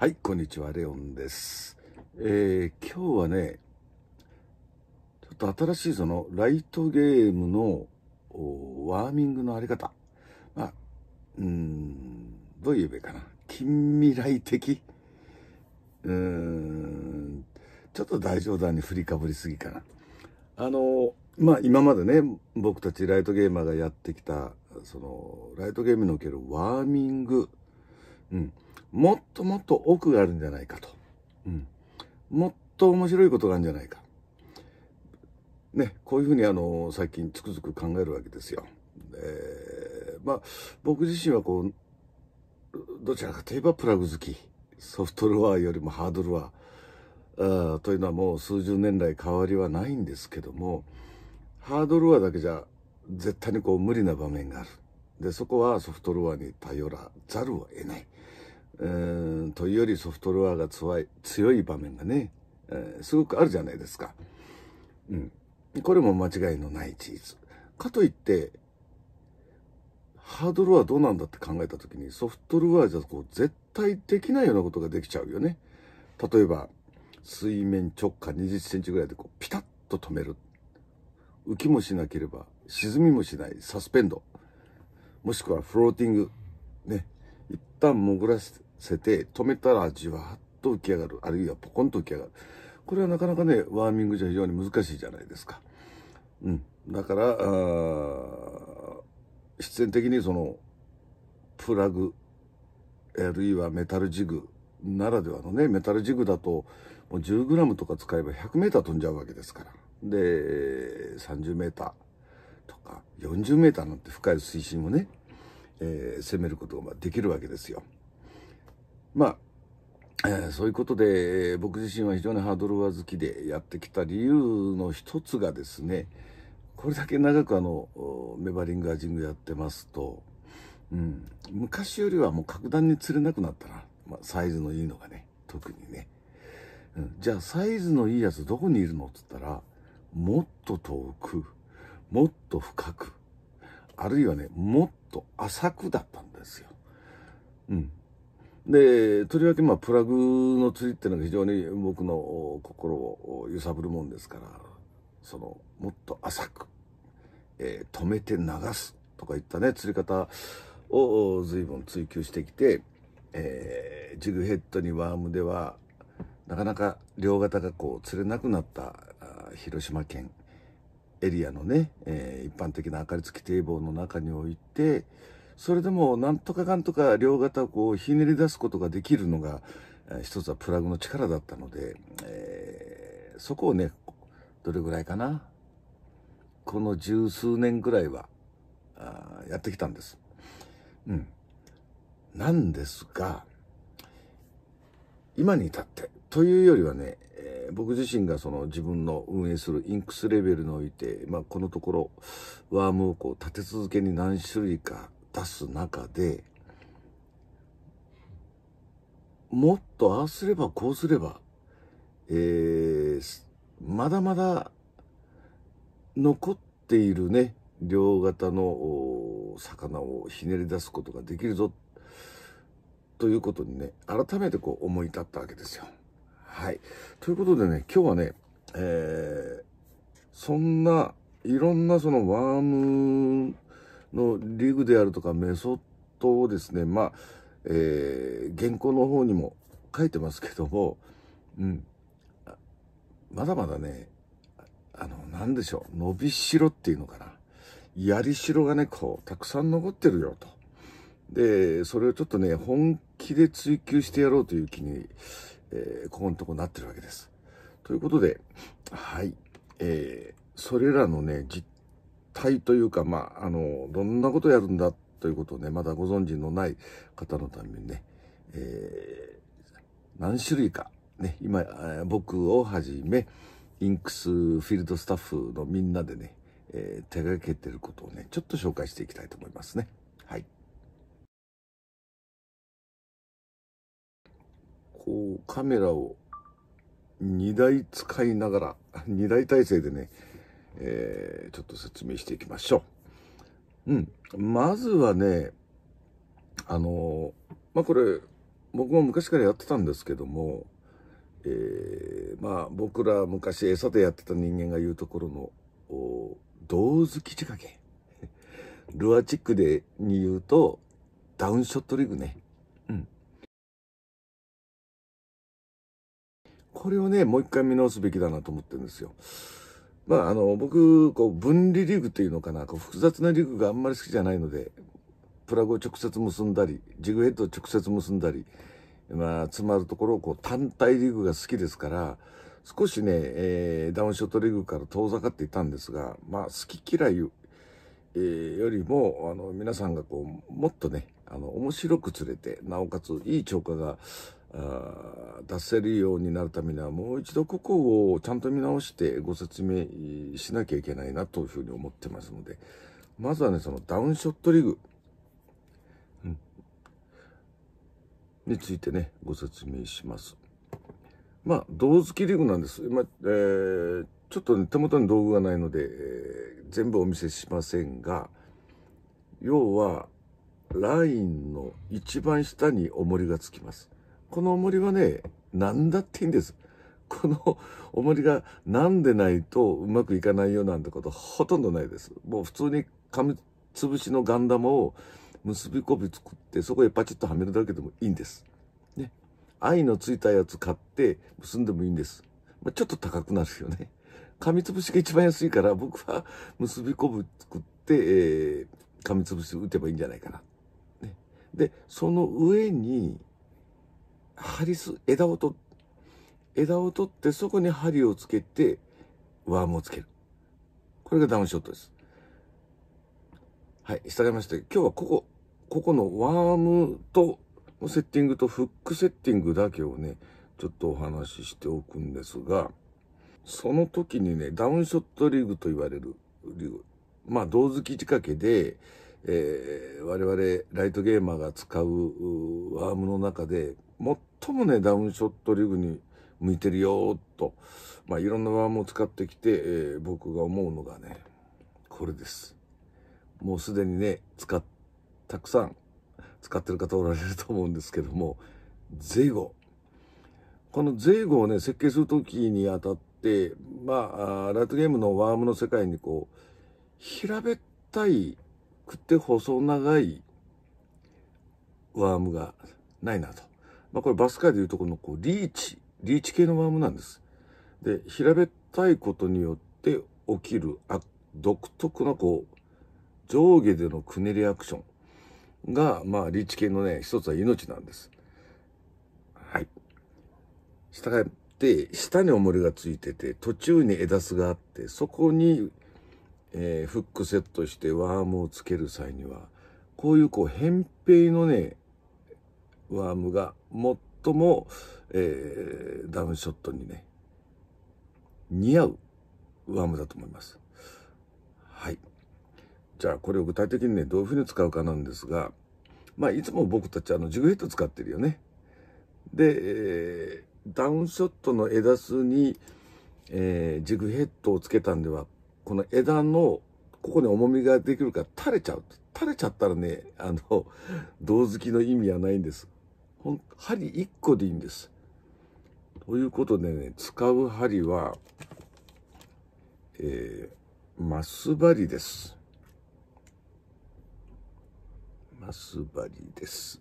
はい、こんにちは、レオンです。えー、今日はね、ちょっと新しいそのライトゲームのワーミングのあり方。まあ、うん、どう言えばいいかな。近未来的。うん、ちょっと大冗談に振りかぶりすぎかな。あの、まあ今までね、僕たちライトゲーマーがやってきた、その、ライトゲームにおけるワーミング。うん。もっともっと奥があるんじゃないかと。うん。もっと面白いことがあるんじゃないか。ね、こういうふうにあの、最近つくづく考えるわけですよ。えー、まあ、僕自身はこう、どちらかといえばプラグ好き。ソフトルワーよりもハードルワー。あというのはもう数十年来変わりはないんですけども、ハードルワーだけじゃ絶対にこう無理な場面がある。で、そこはソフトルワーに頼らざるを得ない。うーんというよりソフトロアが強い場面がね、えすごくあるじゃないですか。うん。これも間違いのないチーズ。かといって、ハードルはどうなんだって考えた時にソフトルアーじゃこう絶対できないようなことができちゃうよね。例えば水面直下20センチぐらいでこうピタッと止める。浮きもしなければ沈みもしないサスペンド。もしくはフローティング。ね。一旦潜らせて、せて、止めたらじわっと浮き上がる。あるいはポコンと浮き上がる。これはなかなかね、ワーミングじゃ非常に難しいじゃないですか。うん。だから、必然的にその、プラグ、あるいはメタルジグならではのね、メタルジグだと、もう 10g とか使えば 100m 飛んじゃうわけですから。で、30m とか 40m なんて深い水深をね、えー、攻めることができるわけですよ。まあえー、そういうことで、僕自身は非常にハードルは好きでやってきた理由の一つがですね、これだけ長くあの、メバリングアジングやってますと、うん、昔よりはもう格段に釣れなくなったな。まあ、サイズのいいのがね、特にね。うん、じゃあ、サイズのいいやつどこにいるのって言ったら、もっと遠く、もっと深く、あるいはね、もっと浅くだったんですよ。うん。で、とりわけまあプラグの釣りっていうのが非常に僕の心を揺さぶるもんですから、その、もっと浅く、えー、止めて流すとかいったね、釣り方を随分追求してきて、えー、ジグヘッドにワームでは、なかなか両型がこう釣れなくなった広島県エリアのね、えー、一般的な明かり付き堤防の中において、それでもなんとかかんとか両肩をこうひねり出すことができるのが、え一つはプラグの力だったので、えー、そこをね、どれぐらいかな。この十数年ぐらいは、あやってきたんです。うん。なんですが、今に至って、というよりはね、えー、僕自身がその自分の運営するインクスレベルにおいて、まあ、このところワームをこう立て続けに何種類か出す中で、もっとああすればこうすれば、えー、まだまだ残っているね、両型の魚をひねり出すことができるぞ、ということにね、改めてこう思い立ったわけですよ。はい。ということでね、今日はね、えー、そんないろんなそのワームのリーグであるとかメソッドをですね、まあ、えー、原稿の方にも書いてますけども、うん、まだまだね、あの、なんでしょう、伸びしろっていうのかな。やりしろがね、こう、たくさん残ってるよと。で、それをちょっとね、本気で追求してやろうという気に、えー、ここのとこなってるわけです。ということで、はい。えー、それらのね、実態というか、まあ、あの、どんなことをやるんだということをね、まだご存知のない方のためにね、えー、何種類か、ね、今、僕をはじめ、インクスフィールドスタッフのみんなでね、えー、手がけてることをね、ちょっと紹介していきたいと思いますね。はい。こう、カメラを2台使いながら、2 台体制でね、えー、ちょっと説明していきましょう。うん。まずはね、あのー、まあ、これ、僕も昔からやってたんですけども、えー、まあ、僕ら昔餌でやってた人間が言うところの、お胴付き仕掛け。ルアチックでに言うと、ダウンショットリグね。うん。これをね、もう一回見直すべきだなと思ってるんですよ。まあ、あの、僕、こう、分離リーグっていうのかな、こう、複雑なリグがあんまり好きじゃないので、プラグを直接結んだり、ジグヘッドを直接結んだり、まあ、詰まるところをこう、単体リーグが好きですから、少しね、えー、ダウンショットリーグから遠ざかっていたんですが、まあ、好き嫌い、えー、よりも、あの、皆さんがこう、もっとね、あの、面白く連れて、なおかついい超過が出せるようになるためにはもう一度ここをちゃんと見直してご説明しなきゃいけないなというふうに思ってますので、まずはね、そのダウンショットリグ、うん、についてね、ご説明します。まあ、胴付きリグなんです。まあ、えー、ちょっと、ね、手元に道具がないので、えー、全部お見せしませんが、要は、ラインの一番下に重りがつきます。この重りはね、何だっていいんです。この重りがなでないとうまくいかないよなんてことほとんどないです。もう普通に紙つぶしのガン玉を結びこみ作ってそこへパチッとはめるだけでもいいんです。ね。愛のついたやつ買って結んでもいいんです。まあ、ちょっと高くなるよね。紙つぶしが一番安いから僕は結びこみ作って、えー、紙つぶし打てばいいんじゃないかな。ね、で、その上に針す、枝を取、枝を取ってそこに針をつけて、ワームをつける。これがダウンショットです。はい、従いまして、今日はここ、ここのワームと、セッティングとフックセッティングだけをね、ちょっとお話ししておくんですが、その時にね、ダウンショットリーグと言われるリグ。まあ、胴突き仕掛けで、えー、我々ライトゲーマーが使うワームの中で最もね、ダウンショットリグに向いてるよ、と、まあ、いろんなワームを使ってきて、えー、僕が思うのがね、これです。もうすでにね、使っ、たくさん使ってる方おられると思うんですけども、ゼイゴ。このゼイゴをね、設計するときにあたって、まあ、ライトゲームのワームの世界にこう、平べったいくて細長いワームがないなと。まあ、これバスイでいうとこのこうリーチ、リーチ系のワームなんです。で、平べったいことによって起きるあ独特なこう上下でのくねりアクションが、まあ、リーチ系のね、一つは命なんです。はい。従って、下に重りがついてて、途中に枝数があって、そこに、えー、フックセットしてワームをつける際には、こういうこう、扁平のね、ワームが最も、えー、ダウンショットにね、似合うワームだと思います。はい。じゃあこれを具体的にね、どういうふうに使うかなんですが、まあいつも僕たちあのジグヘッド使ってるよね。で、えー、ダウンショットの枝数に、えー、ジグヘッドをつけたんでは、この枝のここに重みができるから垂れちゃう。垂れちゃったらね、あの、胴好きの意味はないんです。針1個でいいんです。ということでね使う針は、えー、マス針です。マス針です。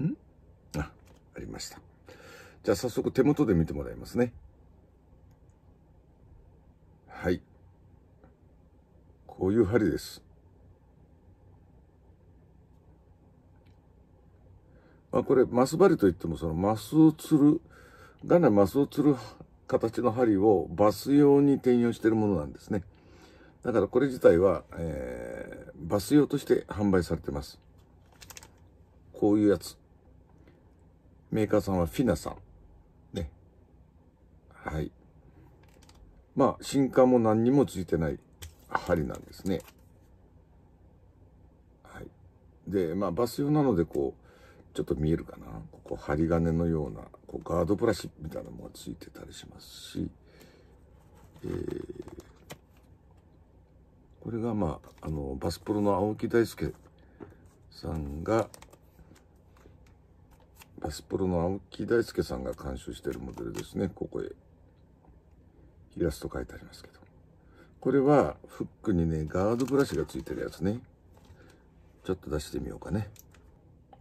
んあ、ありました。じゃあ早速手元で見てもらいますね。はい。こういう針です。まあ、これ、マス針といっても、そのマスをつる、がなマスをつる形の針をバス用に転用しているものなんですね。だからこれ自体は、えー、バス用として販売されてます。こういうやつ。メーカーさんはフィナさん。ね。はい。まあ、新刊も何にもついてない。針なんですね。はい。で、まあ、バス用なので、こう、ちょっと見えるかな。ここ、針金のような、こう、ガードブラシみたいなのもついてたりしますし、えー、これが、まあ、あの、バスプロの青木大輔さんが、バスプロの青木大輔さんが監修しているモデルですね。ここへ、イラスト書いてありますけど。これはフックにね、ガードブラシがついてるやつね。ちょっと出してみようかね。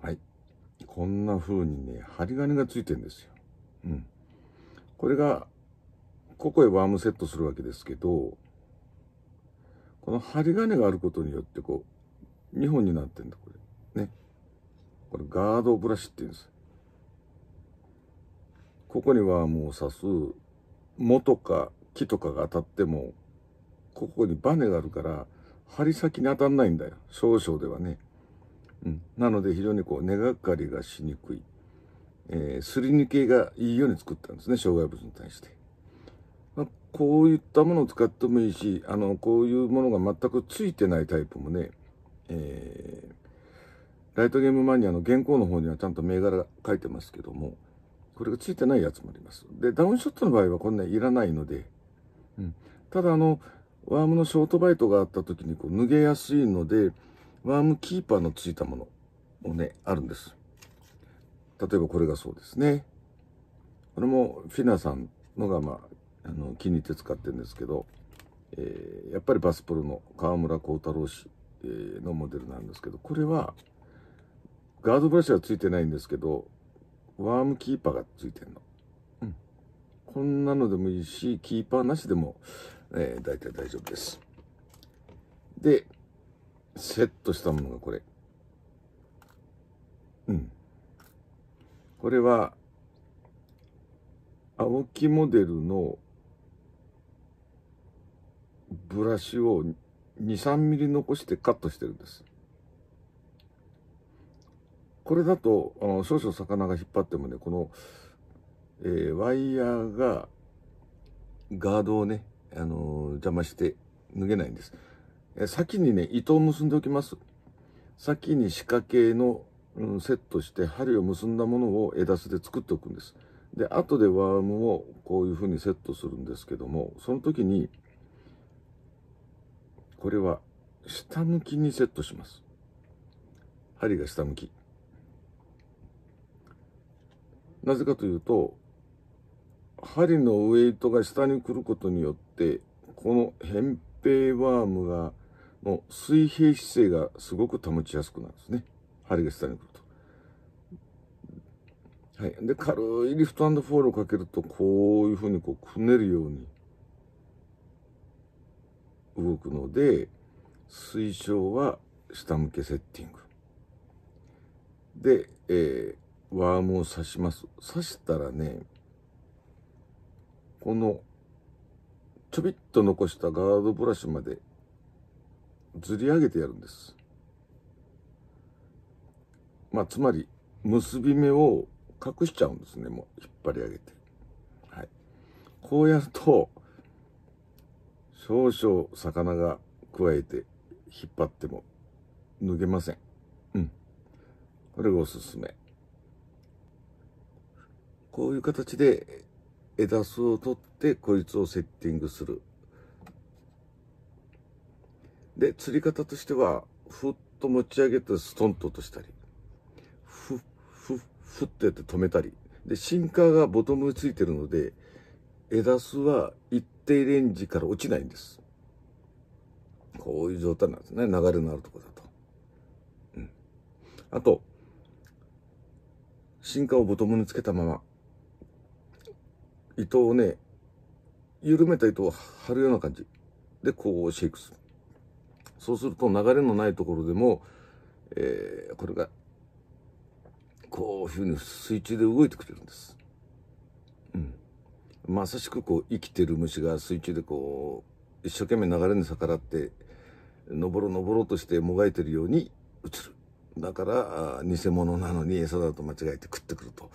はい。こんな風にね、針金がついてんですよ。うん。これが、ここへワームセットするわけですけど、この針金があることによってこう、2本になってんだ、これ。ね。これガードブラシって言うんです。ここにワームを刺す、藻とか木とかが当たってもここにバネがあるから、針先に当たんないんだよ。少々ではね。うん。なので非常にこう、根がかりがしにくい。えー、すり抜けがいいように作ったんですね。障害物に対して。まあ、こういったものを使ってもいいし、あの、こういうものが全くついてないタイプもね、えー、ライトゲームマニアの原稿の方にはちゃんと銘柄が書いてますけども、これがついてないやつもあります。で、ダウンショットの場合はこんなにいらないので、うん。ただあの、ワームのショートバイトがあった時にこう脱げやすいので、ワームキーパーのついたものもね、あるんです。例えばこれがそうですね。これもフィナさんのが、まあ、あの気に入って使ってるんですけど、えー、やっぱりバスプロの川村幸太郎氏のモデルなんですけど、これはガードブラシはついてないんですけど、ワームキーパーがついてんの。うん。こんなのでもいいし、キーパーなしでもえー、大体大丈夫です。で、セットしたものがこれ。うん。これは、青木モデルのブラシを2、3ミリ残してカットしてるんです。これだと、あの少々魚が引っ張ってもね、この、えー、ワイヤーがガードをね、あの邪魔して脱げないんです。先にね、糸を結んでおきます。先に仕掛けの、うん、セットして針を結んだものを枝須で作っておくんです。で、後でワームをこういうふうにセットするんですけども、その時に、これは下向きにセットします。針が下向き。なぜかというと、針のウエイトが下に来ることによってこの扁平ワームがの水平姿勢がすごく保ちやすくなるんですね針が下に来ると。はい、で軽いリフトフォールをかけるとこういうふうにこうくねるように動くので推奨は下向けセッティング。で、えー、ワームを刺します。刺したらねこのちょびっと残したガードブラシまでずり上げてやるんです。まあ、つまり結び目を隠しちゃうんですね、もう引っ張り上げて。はい。こうやると、少々魚が加えて引っ張っても脱げません。うん。これがおすすめ。こういう形で枝数を取ってこいつをセッティングするで釣り方としてはふっと持ち上げてストンと落としたりふっふっふってやって止めたりでシンカーがボトムについてるので枝数は一定レンジから落ちないんですこういう状態なんですね流れのあるとこだと、うん、あとシンカーをボトムにつけたまま糸をね、緩めた糸を張るような感じで、こうシェイクする。そうすると流れのないところでも、えー、これが、こういうふうに水中で動いてくれるんです。うん。まさしくこう生きてる虫が水中でこう、一生懸命流れに逆らって、登ろう登ろうとしてもがいてるように映る。だから、偽物なのに餌だと間違えて食ってくると。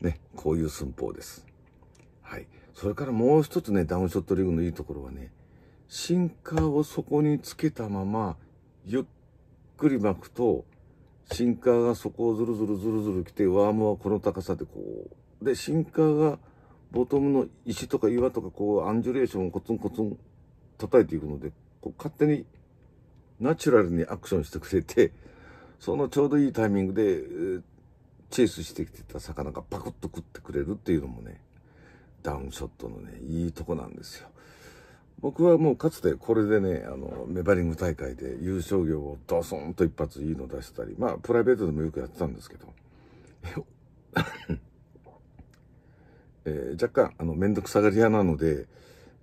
ね、こういう寸法です。はい。それからもう一つね、ダウンショットリグのいいところはね、シンカーをそこにつけたまま、ゆっくり巻くと、シンカーがそこをずるずるずるずる来て、ワームはこの高さでこう。で、シンカーがボトムの石とか岩とかこう、アンジュレーションをコツンコツン叩いていくので、こう勝手にナチュラルにアクションしてくれて、そのちょうどいいタイミングで、チェイスしてきてた魚がパクッと食ってくれるっていうのもね、ダウンショットのね、いいとこなんですよ。僕はもうかつてこれでね、あの、メバリング大会で優勝業をドスンと一発いいの出したり、まあ、プライベートでもよくやってたんですけど、えー、若干、あの、めんどくさがり屋なので、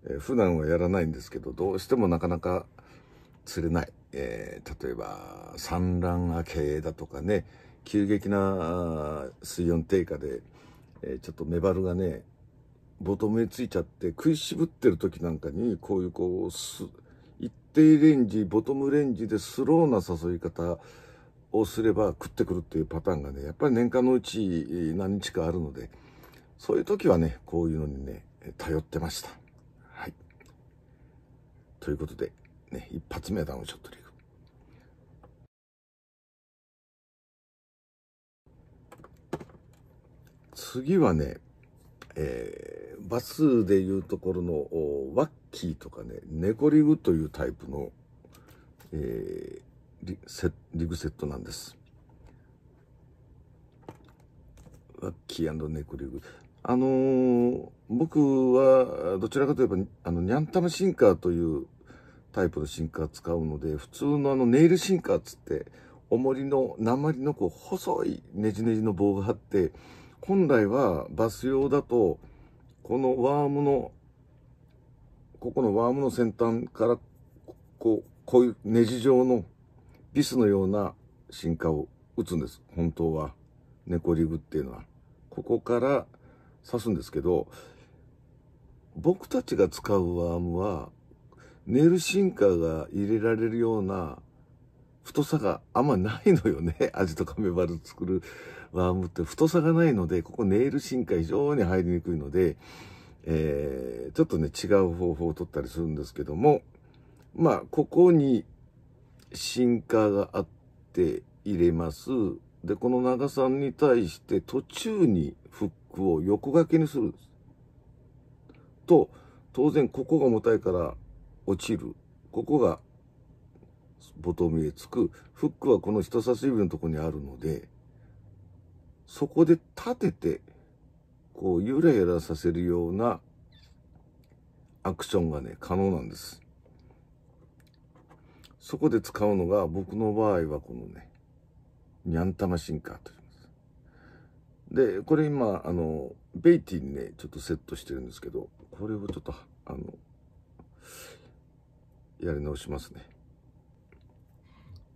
えー、普段はやらないんですけど、どうしてもなかなか釣れない。えー、例えば、産卵明けだとかね、急激な水温低下で、えー、ちょっとメバルがね、ボトムについちゃって食いしぶってる時なんかにこういうこう一定レンジボトムレンジでスローな誘い方をすれば食ってくるっていうパターンがねやっぱり年間のうち何日かあるのでそういう時はねこういうのにね頼ってました。はい。ということで、ね、一発目はダウンショットリーグ。次はねえー、バスでいうところのワッキーとかねネコリグというタイプの、えー、リグセットなんですワッキーネコリグあのー、僕はどちらかといえばあのニャンタムシンカーというタイプのシンカー使うので普通のあのネイルシンカーつって重りの鉛のこう細いねじねじの棒があって本来はバス用だと、このワームの、ここのワームの先端から、こう、こういうネジ状のビスのような進化を打つんです。本当は。猫リグっていうのは。ここから刺すんですけど、僕たちが使うワームは、ネイルシンカーが入れられるような太さがあんまないのよね。味とカメバル作るワームって太さがないので、ここネイル進化非常に入りにくいので、えー、ちょっとね、違う方法を取ったりするんですけども、まあ、ここに進化があって入れます。で、この長さに対して途中にフックを横掛けにするす。と、当然ここが重たいから落ちる。ここがボトムへつく。フックはこの人差し指のとこにあるので、そこで立てて、こう、ゆらゆらさせるようなアクションがね、可能なんです。そこで使うのが、僕の場合はこのね、にゃんタマシンカーと言います。で、これ今、あの、ベイティにね、ちょっとセットしてるんですけど、これをちょっと、あの、やり直しますね。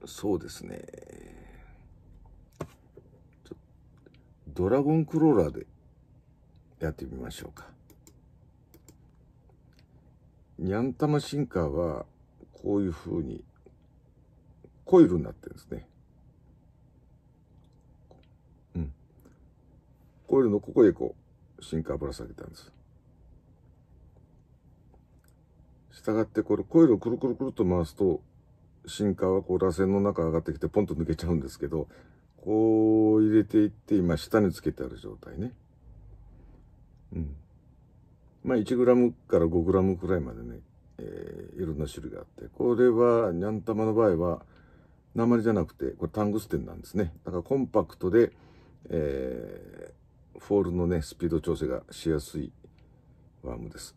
そうですね。ドラゴンクローラーでやってみましょうか。ニャンタマシンカーはこういう風にコイルになってるんですね。うん。コイルのここへこう、シンカーぶら下げたんです。したがってこれコイルをくるくるくると回すと進化はこう螺旋の中上がってきてポンと抜けちゃうんですけど、こう入れていって今下につけてある状態ね。うん。まあ 1g から 5g くらいまでね、えー、いろんな種類があって、これはニャン玉の場合は鉛じゃなくて、これタングステンなんですね。だからコンパクトで、えー、フォールのね、スピード調整がしやすいワームです。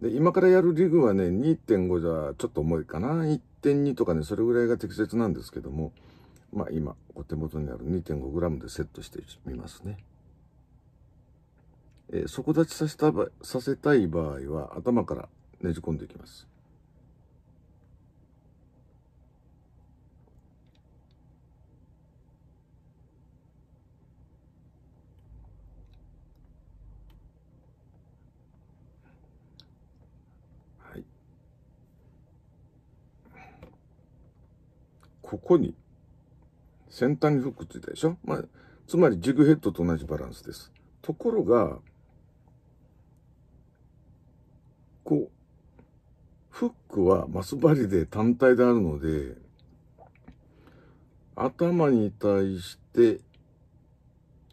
で、今からやるリグはね、2.5じゃちょっと重いかな。1 1.2とかね、それぐらいが適切なんですけども、まあ今、お手元にある 2.5g でセットしてみますね。えー、底立ちさせたさせたい場合は頭からねじ込んでいきます。ここに、先端にフックついたでしょまあ、つまりジグヘッドと同じバランスです。ところが、こう、フックはマス針で単体であるので、頭に対して、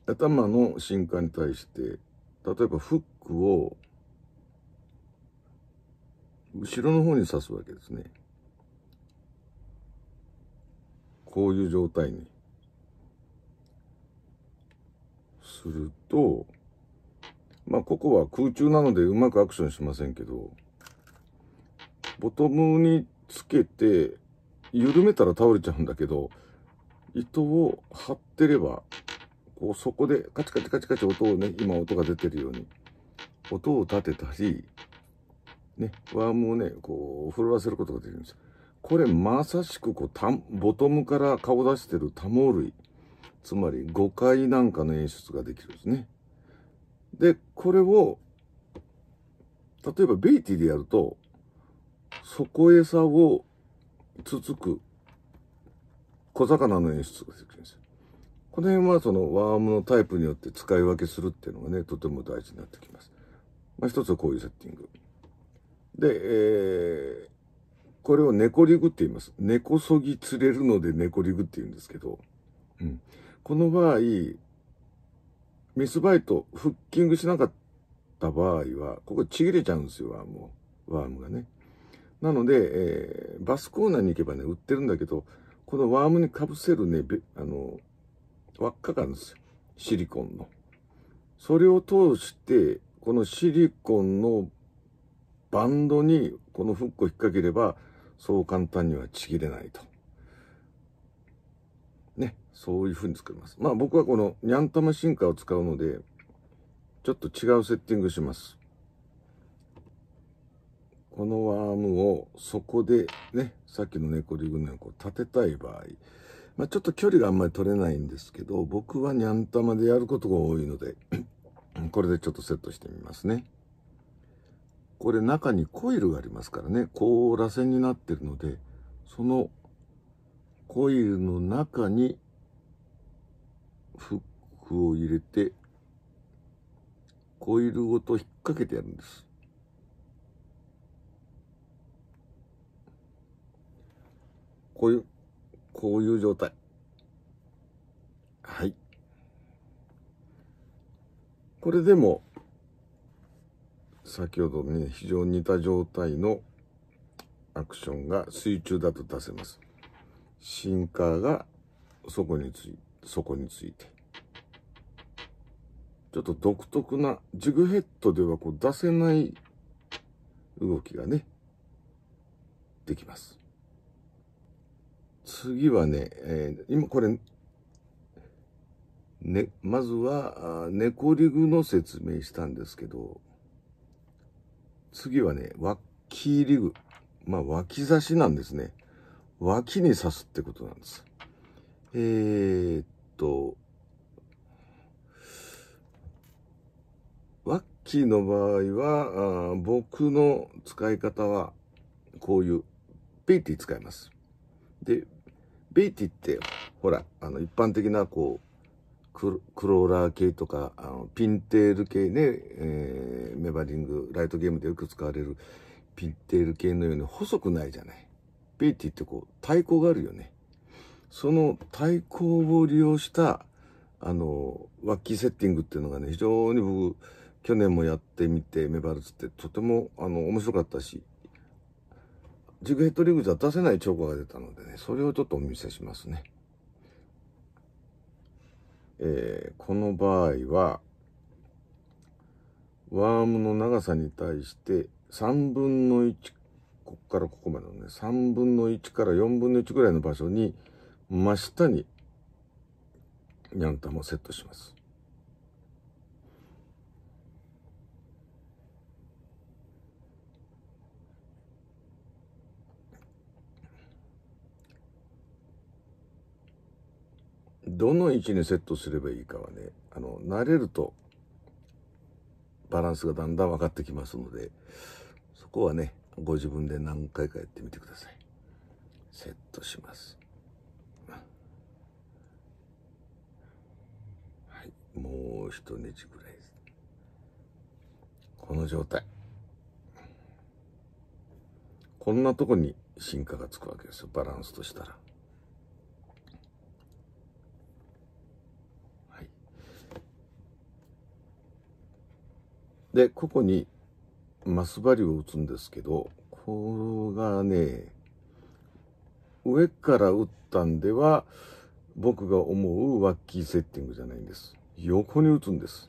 頭の進化に対して、例えばフックを後ろの方に刺すわけですね。こういう状態にするとまあここは空中なのでうまくアクションしませんけどボトムにつけて緩めたら倒れちゃうんだけど糸を張ってればこうそこでカチカチカチカチ音をね今音が出てるように音を立てたりねワームをねこう震わせることができるんですよ。これまさしくこうたボトムから顔出してる多毛類つまり5階なんかの演出ができるんですねでこれを例えばベイティでやると底餌をつつく小魚の演出ができるんですよこの辺はそのワームのタイプによって使い分けするっていうのがねとても大事になってきます、まあ、一つはこういうセッティングで、えーこれを猫リグって言います。猫そぎ釣れるので猫リグって言うんですけど、うん、この場合、ミスバイト、フッキングしなかった場合は、ここちぎれちゃうんですよ、ワームワームがね。なので、えー、バスコーナーに行けばね、売ってるんだけど、このワームにかぶせるね、あの、輪っかがあるんですよ。シリコンの。それを通して、このシリコンのバンドにこのフックを引っ掛ければ、そう簡単にはちぎれないと。ね、そういうふうに作ります。まあ僕はこのニャン玉進化を使うので、ちょっと違うセッティングします。このワームをそこでね、さっきの猫リグのように立てたい場合、まあ、ちょっと距離があんまり取れないんですけど、僕はニャン玉でやることが多いので、これでちょっとセットしてみますね。これ中にコイルがありますからね、こう、螺旋になってるので、そのコイルの中にフックを入れて、コイルごと引っ掛けてやるんです。こういう、こういう状態。はい。これでも先ほどね、非常に似た状態のアクションが水中だと出せます。シンカーが底についこについて。ちょっと独特な、ジグヘッドではこう出せない動きがね、できます。次はね、えー、今これ、ね、まずは、猫リグの説明したんですけど、次はね、脇リグ。まあ、脇差しなんですね。脇に刺すってことなんです。えー、っと、ワッキーの場合はあ、僕の使い方は、こういう、ベイティー使います。で、ベイティーって、ほら、あの、一般的な、こう、クローラー系とか、あのピンテール系ね、えー、メバリング、ライトゲームでよく使われるピンテール系のように細くないじゃない。ピーティってこう、対抗があるよね。その対抗を利用した、あの、ワッキーセッティングっていうのがね、非常に僕、去年もやってみて、メバルツってとても、あの、面白かったし、ジグヘッドリングじゃ出せないチョコが出たのでね、それをちょっとお見せしますね。えー、この場合は、ワームの長さに対して3分の1、こっからここまでのね、3分の1から4分の1ぐらいの場所に、真下に、ニャンタをセットします。どの位置にセットすればいいかはね、あの、慣れると、バランスがだんだん分かってきますので、そこはね、ご自分で何回かやってみてください。セットします。はい、もう一ネジぐらいです。この状態。こんなとこに進化がつくわけですよ、バランスとしたら。で、ここにマス針を打つんですけど、これがね、上から打ったんでは、僕が思うワッキーセッティングじゃないんです。横に打つんです。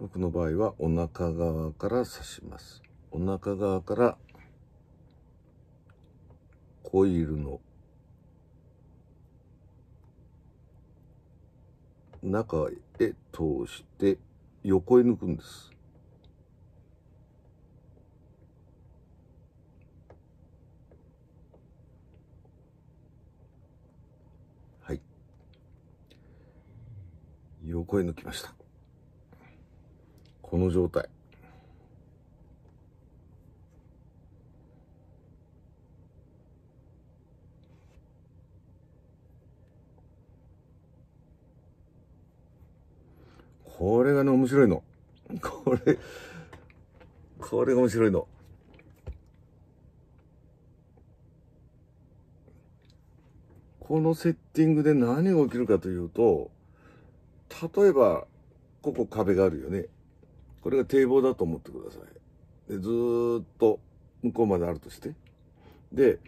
僕の場合はお腹側から刺します。お腹側からコイルの中へ通して横へ抜くんです。はい。横へ抜きました。この状態。これがね、面白いの。これ、これが面白いの。このセッティングで何が起きるかというと、例えば、ここ壁があるよね。これが堤防だと思ってください。でずっと向こうまであるとして。で、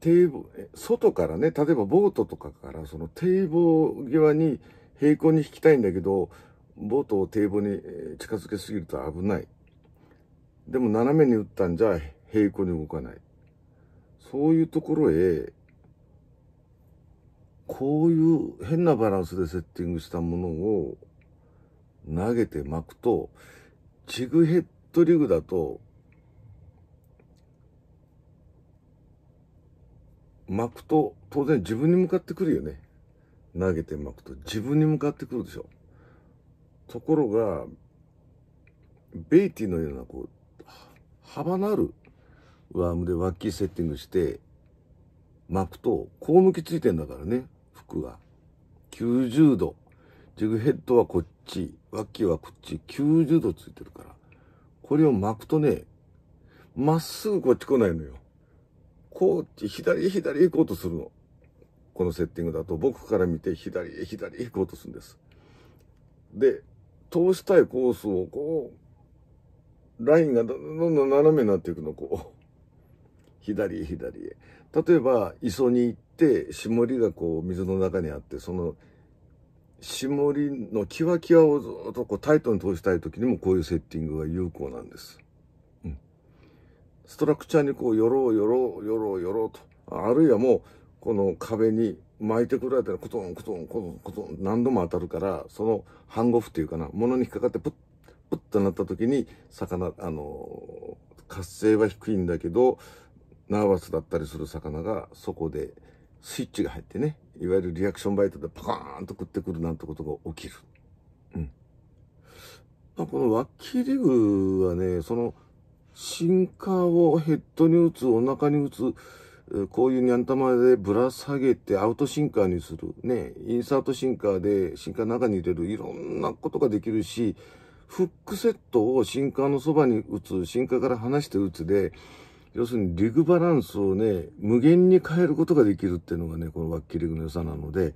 堤防、外からね、例えばボートとかから、その堤防際に平行に引きたいんだけど、ボートを堤防に近づけすぎると危ない。でも斜めに打ったんじゃ平行に動かない。そういうところへ、こういう変なバランスでセッティングしたものを投げて巻くと、チグヘッドリグだと、巻くと当然自分に向かってくるよね。投げて巻くと自分に向かってくるでしょ。ところが、ベイティのような、こう、幅のあるワームで脇セッティングして、巻くと、こう向きついてんだからね、服が。90度。ジグヘッドはこっち、脇はこっち、90度ついてるから。これを巻くとね、まっすぐこっち来ないのよ。こう、左左行こうとするの。このセッティングだと僕から見て左へ左へ行こうとするんです。で、通したいコースをこう、ラインがどんどん斜めになっていくの、こう。左へ左へ。例えば、磯に行って、霜りがこう、水の中にあって、その、霜りのキワキワをずっとこう、タイトに通したい時にも、こういうセッティングが有効なんです。うん。ストラクチャーにこう、よろうよろうよろうよろうと。あるいはもう、この壁に巻いてくられたらコトンコトンコトンコトン何度も当たるから、そのハンゴフっていうかな、物に引っかかってプッ、プッとなった時に、魚、あの、活性は低いんだけど、ナーバスだったりする魚がそこでスイッチが入ってね、いわゆるリアクションバイトでパカーンと食ってくるなんてことが起きる。うん。まあ、このワッキーリグはね、その、シンカーをヘッドに打つ、お腹に打つ、こういうニャン玉でぶら下げてアウトシンカーにする。ね、インサートシンカーでシンカーの中に入れる。いろんなことができるし、フックセットをシンカーのそばに打つ、シンカーから離して打つで、要するにリグバランスをね、無限に変えることができるっていうのがね、このワッキリグの良さなので、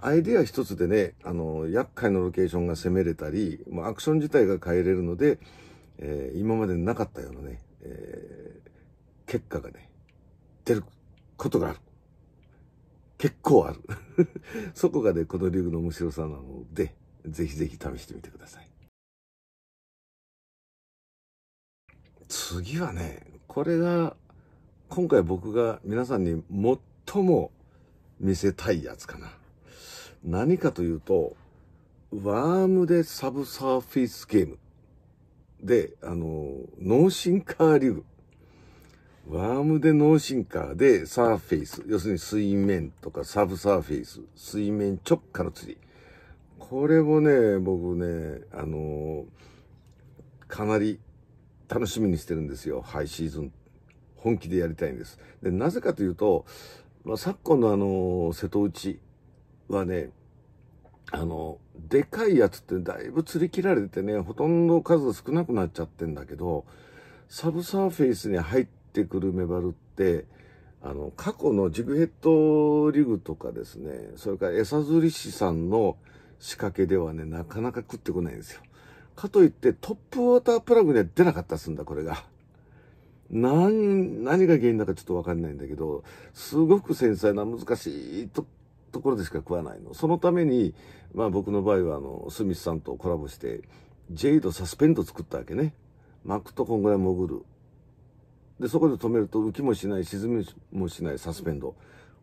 アイデア一つでね、あの、厄介なロケーションが攻めれたり、もうアクション自体が変えれるので、えー、今までなかったようなね、えー、結果がね、ってることがある。結構ある。そこがね、この竜の面白さなので、ぜひぜひ試してみてください。次はね、これが、今回僕が皆さんに最も見せたいやつかな。何かというと、ワームでサブサーフィスゲームで、あの、脳進化竜ワームで脳カーでサーフェイス、要するに水面とかサブサーフェイス、水面直下の釣り。これをね、僕ね、あのー、かなり楽しみにしてるんですよ。ハイシーズン。本気でやりたいんです。で、なぜかというと、まあ、昨今のあのー、瀬戸内はね、あのー、でかいやつってだいぶ釣り切られてね、ほとんど数少なくなっちゃってんだけど、サブサーフェイスに入ってってくるメバルって、あの、過去のジグヘッドリグとかですね、それから餌釣り師さんの仕掛けではね、なかなか食ってこないんですよ。かといってトップウォータープラグには出なかったすんだ、これが。何、何が原因だかちょっとわかんないんだけど、すごく繊細な難しいと、ところでしか食わないの。そのために、まあ僕の場合はあの、スミスさんとコラボして、ジェイドサスペンド作ったわけね。巻くとこんぐらい潜る。で、そこで止めると浮きもしない、沈みもしないサスペンド。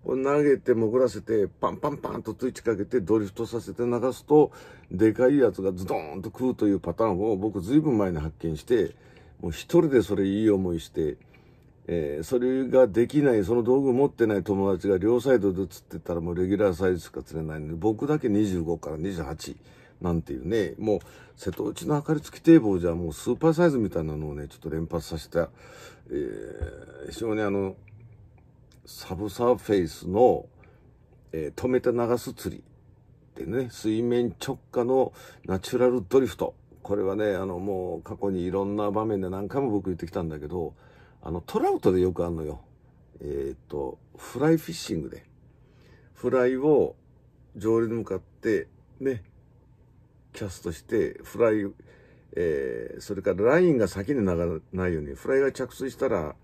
を投げて潜らせて、パンパンパンとツイッチかけてドリフトさせて流すと、でかいやつがズドーンと食うというパターンを僕随分前に発見して、もう一人でそれいい思いして、えー、それができない、その道具持ってない友達が両サイドで釣ってたらもうレギュラーサイズしか釣れないので、僕だけ25から28なんていうね、もう瀬戸内の明かりつき堤防じゃもうスーパーサイズみたいなのをね、ちょっと連発させたえー、非常にあの、サブサーフェイスの、えー、止めて流す釣りでね、水面直下のナチュラルドリフト。これはね、あの、もう過去にいろんな場面で何回も僕言ってきたんだけど、あの、トラウトでよくあんのよ。えー、っと、フライフィッシングで。フライを上流に向かって、ね、キャストして、フライえー、それからラインが先に流れないように、フライが着水したら、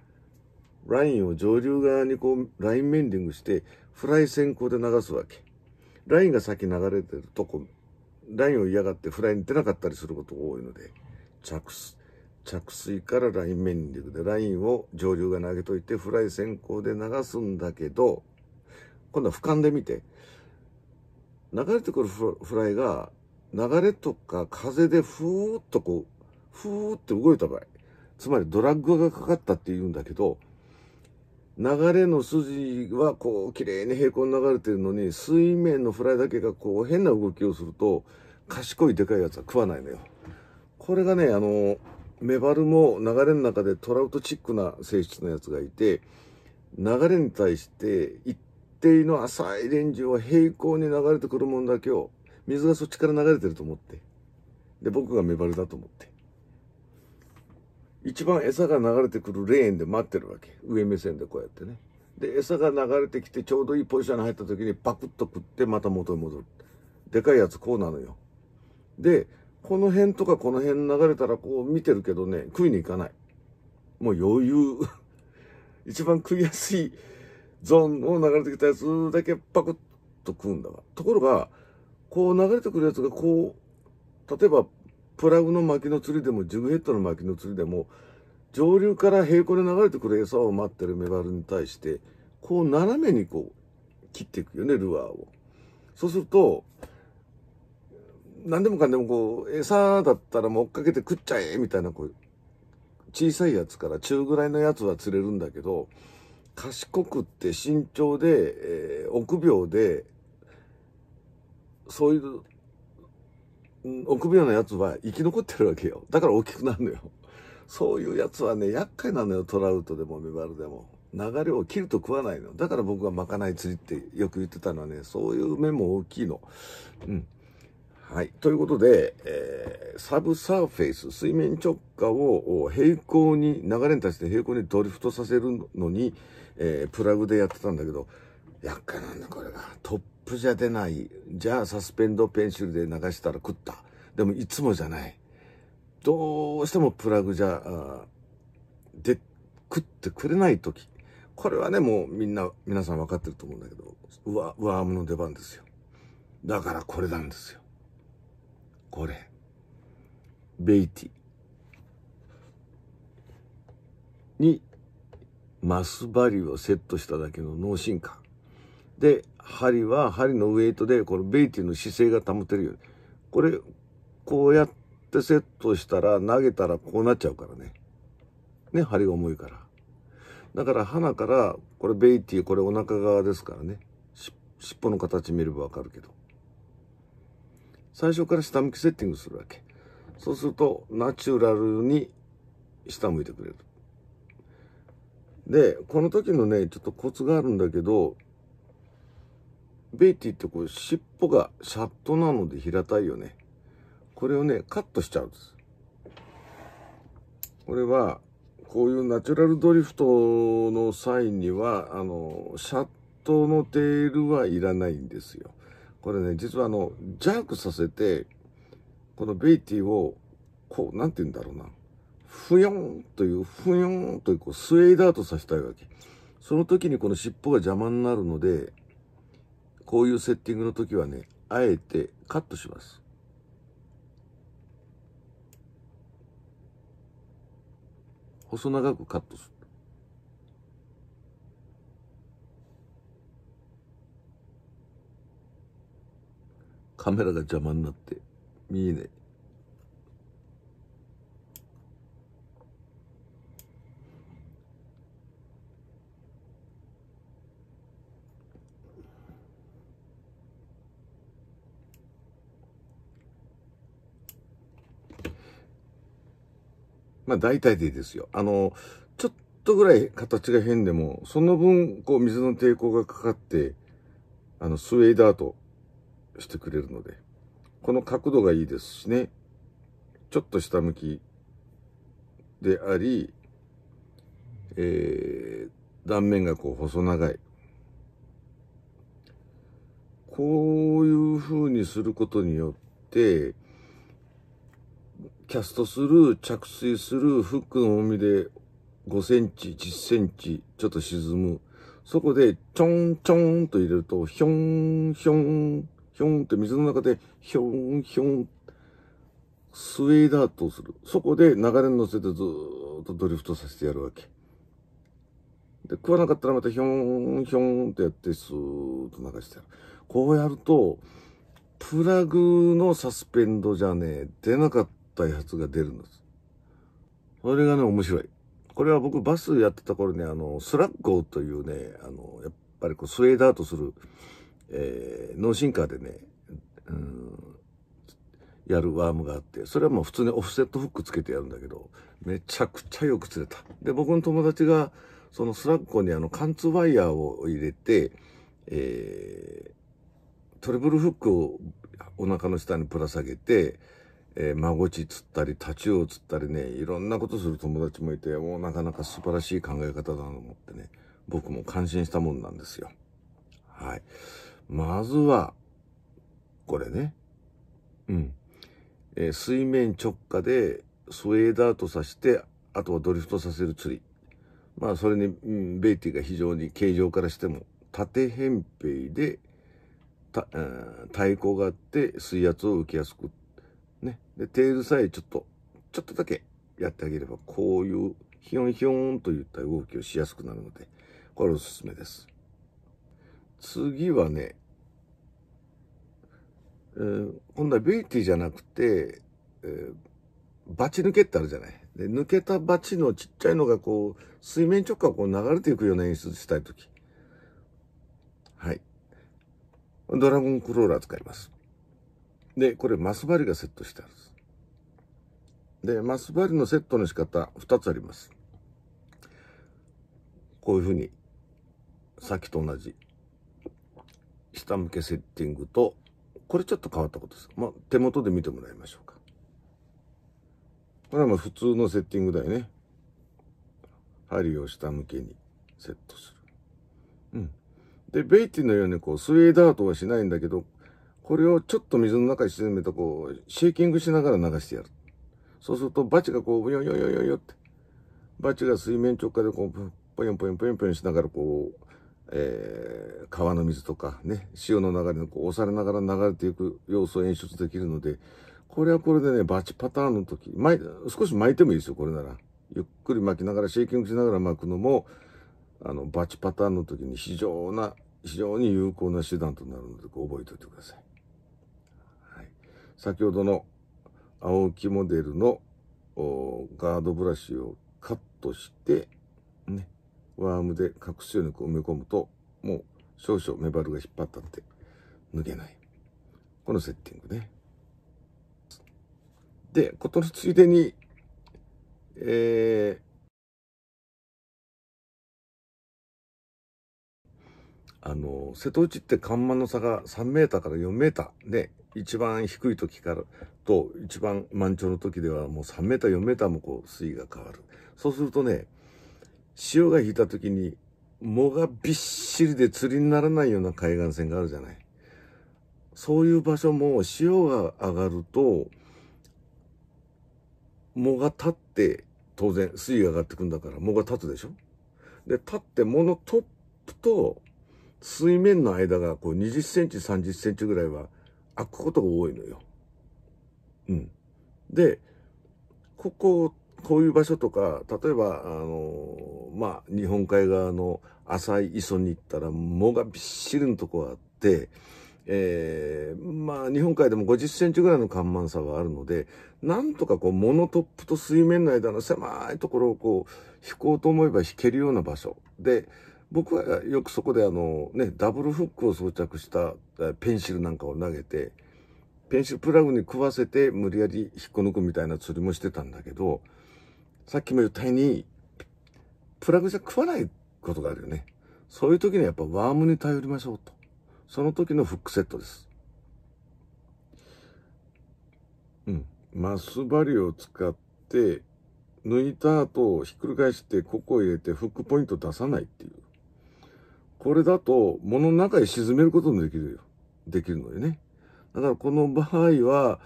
ラインを上流側にこう、ラインメンディングして、フライ先行で流すわけ。ラインが先流れてるとこ、ラインを嫌がってフライに出なかったりすることが多いので、着水、着水からラインメンディングで、ラインを上流が投げといて、フライ先行で流すんだけど、今度は俯瞰で見て、流れてくるフライが流れとか風でふーっとこう、ふーって動いた場合、つまりドラッグがかかったって言うんだけど、流れの筋はこう綺麗に平行に流れてるのに、水面のフライだけがこう変な動きをすると、賢いでかいやつは食わないのよ。これがね、あの、メバルも流れの中でトラウトチックな性質のやつがいて、流れに対して一定の浅いレンジを平行に流れてくるもんだけを水がそっちから流れてると思って。で、僕がメバルだと思って。一番餌が流れてくるレーンで待ってるわけ。上目線でこうやってね。で、餌が流れてきてちょうどいいポジションに入った時にパクッと食ってまた元に戻る。でかいやつこうなのよ。で、この辺とかこの辺流れたらこう見てるけどね、食いに行かない。もう余裕。一番食いやすいゾーンを流れてきたやつだけパクッと食うんだわ。ところが、こう流れてくるやつがこう、例えばプラグの巻きの釣りでもジグヘッドの巻きの釣りでも上流から平行で流れてくる餌を待ってるメバルに対してこう斜めにこう切っていくよねルアーを。そうすると何でもかんでもこう餌だったらもう追っかけて食っちゃえみたいなこう小さいやつから中ぐらいのやつは釣れるんだけど賢くって慎重で、えー、臆病で、そういう、臆病なやつは生き残ってるわけよ。だから大きくなるのよ。そういうやつはね、厄介なのよ。トラウトでもメバルでも。流れを切ると食わないの。だから僕はまかない釣りってよく言ってたのはね、そういう面も大きいの。うん。はい。ということで、えー、サブサーフェイス、水面直下を平行に、流れに対して平行にドリフトさせるのに、えー、プラグでやってたんだけど、落下なんだこれがトップじゃ出ないじゃあサスペンドペンシルで流したら食ったでもいつもじゃないどうしてもプラグじゃで食ってくれない時これはねもうみんな皆さん分かってると思うんだけどうわアームの出番ですよだからこれなんですよこれベイティにマスバーをセットしただけの脳進化で、針は針のウエイトで、このベイティの姿勢が保てるように。これ、こうやってセットしたら、投げたらこうなっちゃうからね。ね、針が重いから。だから、鼻から、これベイティ、これお腹側ですからね。尻尾の形見ればわかるけど。最初から下向きセッティングするわけ。そうすると、ナチュラルに下向いてくれる。で、この時のね、ちょっとコツがあるんだけど、ベイティってこう尻尾がシャットなので平たいよね。これをね、カットしちゃうんです。これは、こういうナチュラルドリフトの際には、あの、シャットのテールはいらないんですよ。これね、実はあの、ジャークさせて、このベイティを、こう、なんて言うんだろうな。ふよんという、ふよんという、こう、スウェイダートさせたいわけ。その時にこの尻尾が邪魔になるので、こういうセッティングの時はね、あえてカットします。細長くカットする。カメラが邪魔になって見えない。まあ大体でいいですよ。あの、ちょっとぐらい形が変でも、その分、こう水の抵抗がかかって、あの、スウェーダーとしてくれるので、この角度がいいですしね、ちょっと下向きであり、えー、断面がこう細長い。こういう風にすることによって、キャストする、着水する、フックの重みで5センチ、10センチ、ちょっと沈む。そこで、ちょんちょんと入れると、ひょん、ひょん、ひょんって水の中で、ひょん、ひょん、スウェーダートする。そこで流れに乗せてずーっとドリフトさせてやるわけ。で、食わなかったらまたひょん、ひょんってやって、スーッと流してやる。こうやると、プラグのサスペンドじゃねえ、出なかった。っ発が出るんです。それがね、面白い。これは僕バスやってた頃に、あの、スラッゴーというね、あの、やっぱりこうスウェーダーとする、えー、脳進化でね、うん、やるワームがあって、それはもう普通にオフセットフックつけてやるんだけど、めちゃくちゃよく釣れた。で、僕の友達が、そのスラッゴーにあの、貫通ワイヤーを入れて、えー、トリプルフックをお腹の下にぶら下げて、えー、孫地釣ったり、タチウオ釣ったりね、いろんなことする友達もいて、もうなかなか素晴らしい考え方だなと思ってね、僕も感心したもんなんですよ。はい。まずは、これね。うん。えー、水面直下でスウェーダーとさして、あとはドリフトさせる釣り。まあ、それに、うん、ベイティが非常に形状からしても、縦扁平で、た、鼓があって水圧を受けやすくっで、テールさえちょっと、ちょっとだけやってあげれば、こういう、ヒヨンヒヨンといった動きをしやすくなるので、これおすすめです。次はね、えー、今度はビューティーじゃなくて、えー、バチ抜けってあるじゃない。で、抜けたバチのちっちゃいのがこう、水面直下こう流れていくような演出したいとき。はい。ドラゴンクローラー使います。で、これマス針がセットしてあるんです。で、マス針のセットの仕方2つあります。こういうふうに、さっきと同じ、下向けセッティングと、これちょっと変わったことです。まあ、手元で見てもらいましょうか。これはまあ普通のセッティングだよね。針を下向けにセットする。うん。で、ベイティのようにこう、スウェーダートはしないんだけど、これをちょっと水の中に沈めてこう、シェーキングしながら流してやる。そうするとバチがこう、よよよよよって、バチが水面直下でこう、ぽよんぽよんぽよんぽよんしながらこう、えー、川の水とかね、潮の流れのこう押されながら流れていく様子を演出できるので、これはこれでね、バチパターンの時、巻少し巻いてもいいですよ、これなら。ゆっくり巻きながら、シェイキングしながら巻くのも、あの、バチパターンの時に非常な、非常に有効な手段となるので、覚えておいてください。はい。先ほどの青木モデルのガードブラシをカットして、ね、ワームで隠すように埋め込むと、もう少々メバルが引っ張ったって抜けない。このセッティングね。で、ことのついでに、えー、あの、瀬戸内って干満の差が3メーターから4メーターで、一番低い時からと一番満潮の時ではもう3メーター4メーターもこう水位が変わる。そうするとね、潮が引いた時に藻がびっしりで釣りにならないような海岸線があるじゃない。そういう場所も潮が上がると藻が立って当然水位が上がってくんだから藻が立つでしょで、立って藻のトップと水面の間がこう20センチ30センチぐらいは開くことが多いのよ。うん。で、ここ、こういう場所とか、例えば、あの、まあ、日本海側の浅い磯に行ったら、藻がびっしりのとこがあって、えー、まあ、日本海でも50センチぐらいの緩慢さはあるので、なんとかこう、モノトップと水面の間の狭いところをこう、引こうと思えば引けるような場所。で、僕はよくそこであの、ね、ダブルフックを装着したペンシルなんかを投げて、ペンシルプラグに食わせて無理やり引っこ抜くみたいな釣りもしてたんだけど、さっきも言ったように、プラグじゃ食わないことがあるよね。そういう時にはやっぱワームに頼りましょうと。その時のフックセットです。うん。マス針を使って、抜いた後、ひっくり返して、ここを入れて、フックポイント出さないっていう。これだと物の中へ沈めることもできるよ。できるのでね。だからこの場合は、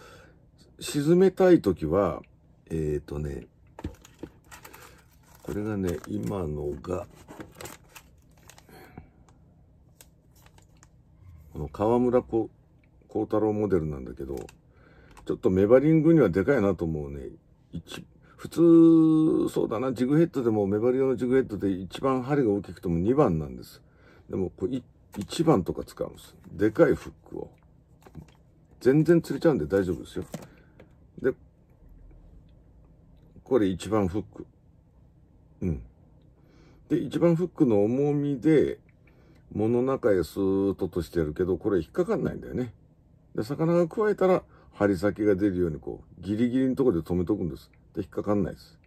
沈めたいときは、えっ、ー、とね、これがね、今のが、この河村幸太郎モデルなんだけど、ちょっとメバリングにはでかいなと思うね。普通、そうだな、ジグヘッドでも、メバリ用のジグヘッドで一番針が大きくても2番なんです。でも、これ、一番とか使うんです。でかいフックを。全然釣れちゃうんで大丈夫ですよ。で、これ一番フック。うん。で、一番フックの重みで、物の中へスーッととしてるけど、これ引っかかんないんだよね。で、魚が加えたら、針先が出るようにこう、ギリギリのところで止めとくんです。で、引っかかんないです。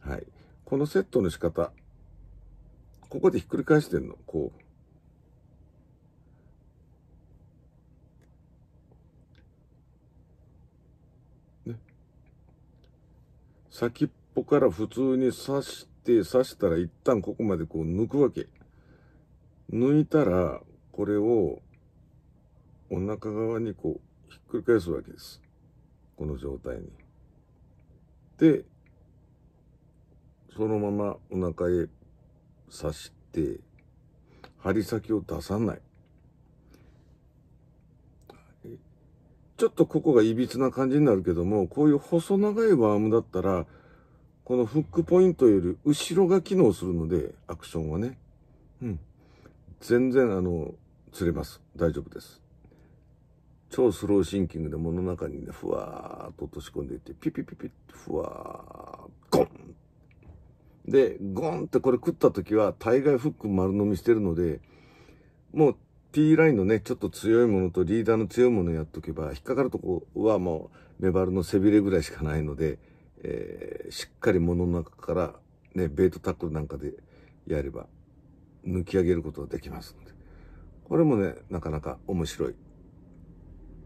はい。このセットの仕方、ここでひっくり返してんの、こう。先っぽから普通に刺して刺したら一旦ここまでこう抜くわけ抜いたらこれをお腹側にこうひっくり返すわけですこの状態にでそのままお腹へ刺して針先を出さないちょっとここがいびつな感じになるけどもこういう細長いワームだったらこのフックポイントより後ろが機能するのでアクションはねうん全然あの釣れます大丈夫です超スローシンキングで物の中にねふわーっと落とし込んでいってピピピピってふわーっとで、ゴンってこれ食った時は、大概フック丸飲みしてるので、もう T ラインのね、ちょっと強いものとリーダーの強いものやっとけば、引っかかるとこはもう、メバルの背びれぐらいしかないので、えー、しっかり物の中から、ね、ベートタックルなんかでやれば、抜き上げることができますので。これもね、なかなか面白い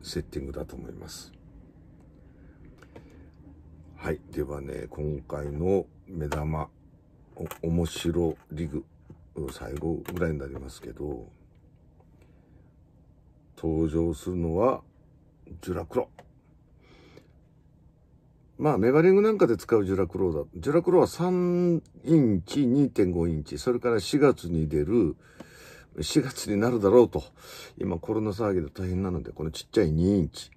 セッティングだと思います。はい。ではね、今回の目玉面白リグ最後ぐらいになりますけど登場するのはジュラクロまあメバリングなんかで使うジュラクロだジュラクロは3インチ2.5インチそれから4月に出る4月になるだろうと今コロナ騒ぎで大変なのでこのちっちゃい2インチ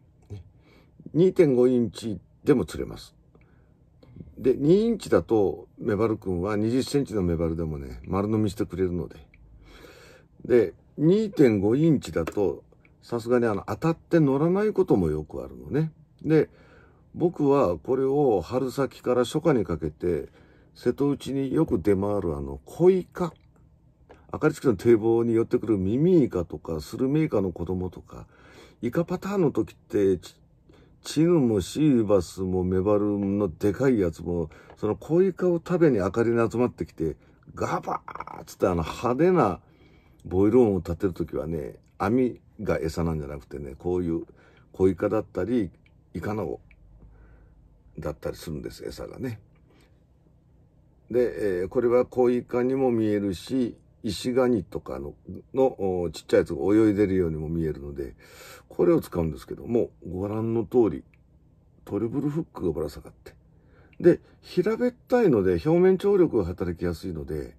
2.5インチでも釣れますで、2インチだと、メバル君は20センチのメバルでもね、丸飲みしてくれるので。で、2.5インチだと、さすがにあの、当たって乗らないこともよくあるのね。で、僕はこれを春先から初夏にかけて、瀬戸内によく出回るあの、コイカ。りつけの堤防に寄ってくるミミイカとか、スルメイカの子供とか、イカパターンの時って、チヌもシーバスもメバルのでかいやつも、その小イカを食べに明かりに集まってきて、ガバーっつってあの派手なボイル音を立てるときはね、網が餌なんじゃなくてね、こういう小イカだったり、イカのだったりするんです、餌がね。で、えー、これは小イカにも見えるし、石ガニとかの、のちっちゃいやつが泳いでるようにも見えるので、これを使うんですけども、ご覧の通り、トリブルフックがぶら下がって。で、平べったいので表面張力が働きやすいので、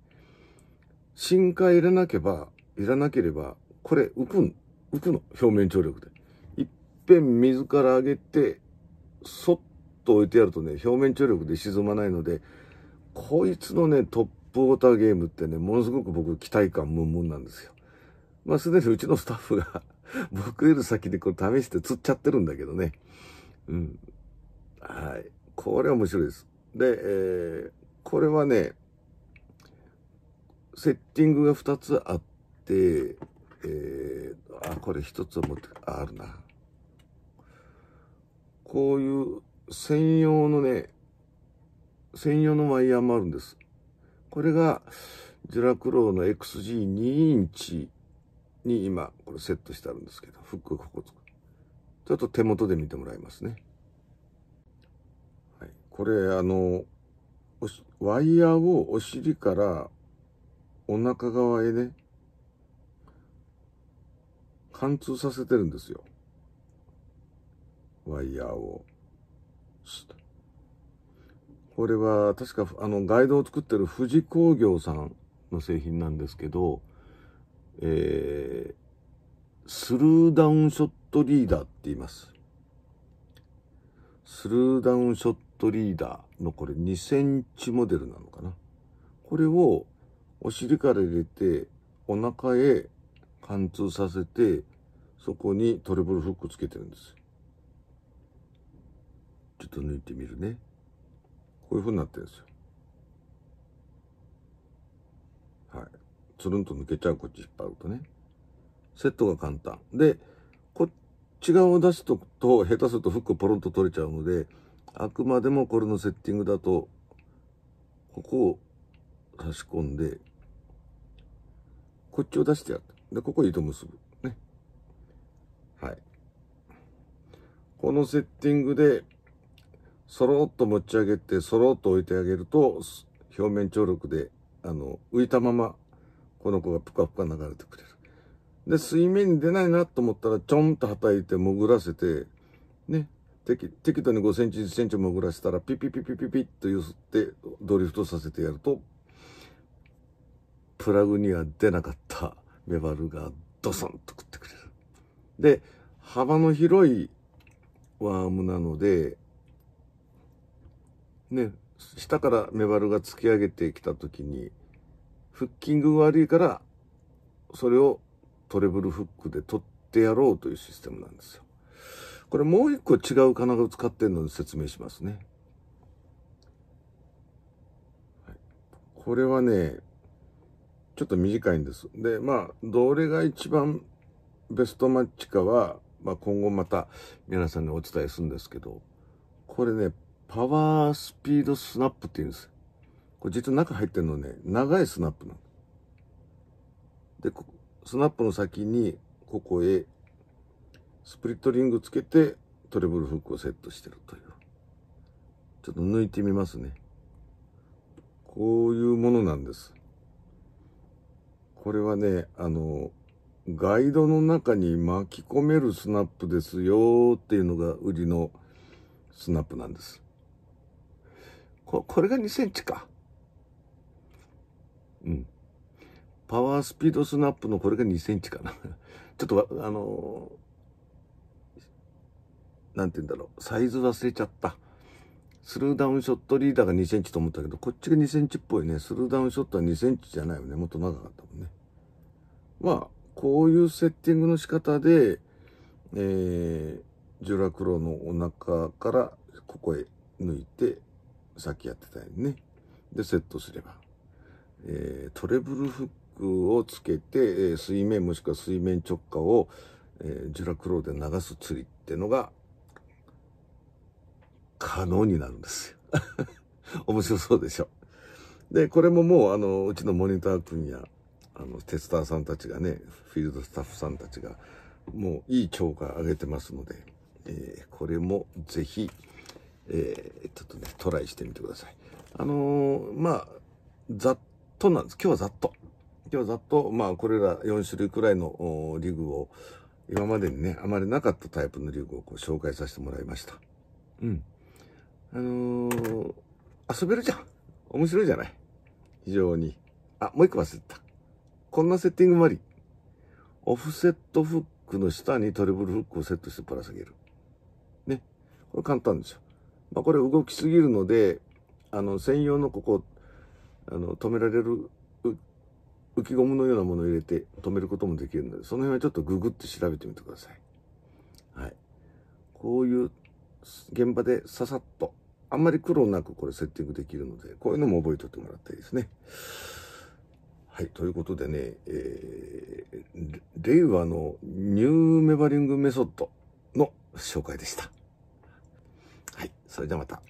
深海入れなければ、いらなければ、これ浮くん、浮くの、表面張力で。いっぺん水から上げて、そっと置いてやるとね、表面張力で沈まないので、こいつのね、トッポーターゲームってね、ものすごく僕期待感ムンムンなんですよ。まあすでにうちのスタッフが 僕より先でこれ試して釣っちゃってるんだけどね。うん。はい。これ面白いです。で、えー、これはね、セッティングが2つあって、えー、あ、これ1つは持って、あるな。こういう専用のね、専用のワイヤーもあるんです。これが、ジュラクローの XG2 インチに今、これセットしてあるんですけど、フックここつく。ちょっと手元で見てもらいますね。はい、これ、あの、ワイヤーをお尻からお腹側へね、貫通させてるんですよ。ワイヤーを。これは確かあのガイドを作ってる富士工業さんの製品なんですけど、えー、スルーダウンショットリーダーって言います。スルーダウンショットリーダーのこれ2センチモデルなのかな。これをお尻から入れてお腹へ貫通させてそこにトレブルフックつけてるんです。ちょっと抜いてみるね。こういう風になってるんですよ。はい。つるんと抜けちゃう、こっち引っ張るとね。セットが簡単。で、こっち側を出しとくと、下手するとフックポロンと取れちゃうので、あくまでもこれのセッティングだと、ここを差し込んで、こっちを出してやって。で、ここ糸結ぶ。ね。はい。このセッティングで、そろっと持ち上げて、そろっと置いてあげると、表面張力で、あの、浮いたまま、この子がぷかぷか流れてくれる。で、水面に出ないなと思ったら、ちょんと叩いて潜らせて、ね、適適度に5センチ、1センチ潜らせたら、ピピピピピピッと揺すって、ドリフトさせてやると、プラグには出なかったメバルがドソンと食ってくれる。で、幅の広いワームなので、ね、下からメバルが突き上げてきた時に、フッキングが悪いから、それをトレブルフックで取ってやろうというシステムなんですよ。これもう一個違う金具を使ってるので説明しますね。これはね、ちょっと短いんです。で、まあ、どれが一番ベストマッチかは、まあ、今後また皆さんにお伝えするんですけど、これね、パワースピードスナップって言うんです。これ実は中入ってるのね、長いスナップなの。で、スナップの先に、ここへ、スプリットリングつけて、トレブルフックをセットしてるという。ちょっと抜いてみますね。こういうものなんです。これはね、あの、ガイドの中に巻き込めるスナップですよっていうのが売りのスナップなんです。これが2センチか。うん。パワースピードスナップのこれが2センチかな。ちょっと、あのー、なんて言うんだろう。サイズ忘れちゃった。スルーダウンショットリーダーが2センチと思ったけど、こっちが2センチっぽいね。スルーダウンショットは2センチじゃないよね。もっと長かったもんね。まあ、こういうセッティングの仕方で、えー、ジュラクロのお腹からここへ抜いて、さっきやってたようにね。で、セットすれば。えー、トレブルフックをつけて、えー、水面もしくは水面直下を、えー、ジュラクローで流す釣りってのが、可能になるんですよ。面白そうでしょ。で、これももう、あの、うちのモニター君や、あの、テスターさんたちがね、フィールドスタッフさんたちが、もういい超過上げてますので、えー、これもぜひ、えー、ちょっとね、トライしてみてください。あのー、まあ、ざっとなんです。今日はざっと。今日はざっと、まあ、これら4種類くらいのリグを、今までにね、あまりなかったタイプのリグをこう紹介させてもらいました。うん。あのー、遊べるじゃん。面白いじゃない。非常に。あ、もう一個忘れた。こんなセッティングもあり。オフセットフックの下にトリブルフックをセットしてぶら下げる。ね。これ簡単でしょ。まあ、これ動きすぎるので、あの、専用のここ、あの、止められる浮きゴムのようなものを入れて止めることもできるので、その辺はちょっとググって調べてみてください。はい。こういう現場でささっと、あんまり苦労なくこれセッティングできるので、こういうのも覚えておいてもらったいですね。はい。ということでね、えー、令和のニューメバリングメソッドの紹介でした。はい。それではまた。